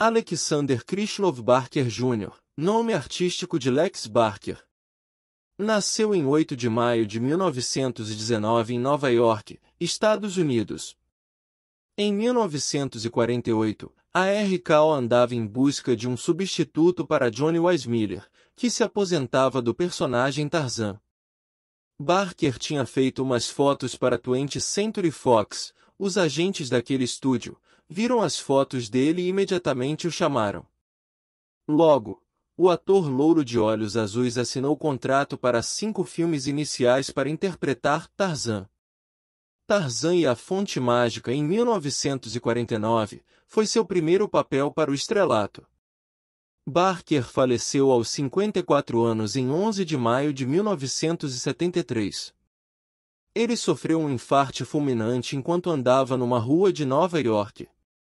Alexander Krishnov Barker Jr., nome artístico de Lex Barker. Nasceu em 8 de maio de 1919 em Nova York, Estados Unidos. Em 1948, a RKO andava em busca de um substituto para Johnny Weissmiller, que se aposentava do personagem Tarzan. Barker tinha feito umas fotos para Twenty Century Fox, os agentes daquele estúdio, viram as fotos dele e imediatamente o chamaram. Logo, o ator louro de olhos azuis assinou contrato para cinco filmes iniciais para interpretar Tarzan. Tarzan e a Fonte Mágica em 1949 foi seu primeiro papel para o estrelato. Barker faleceu aos 54 anos em 11 de maio de 1973. Ele sofreu um infarto fulminante enquanto andava numa rua de Nova York.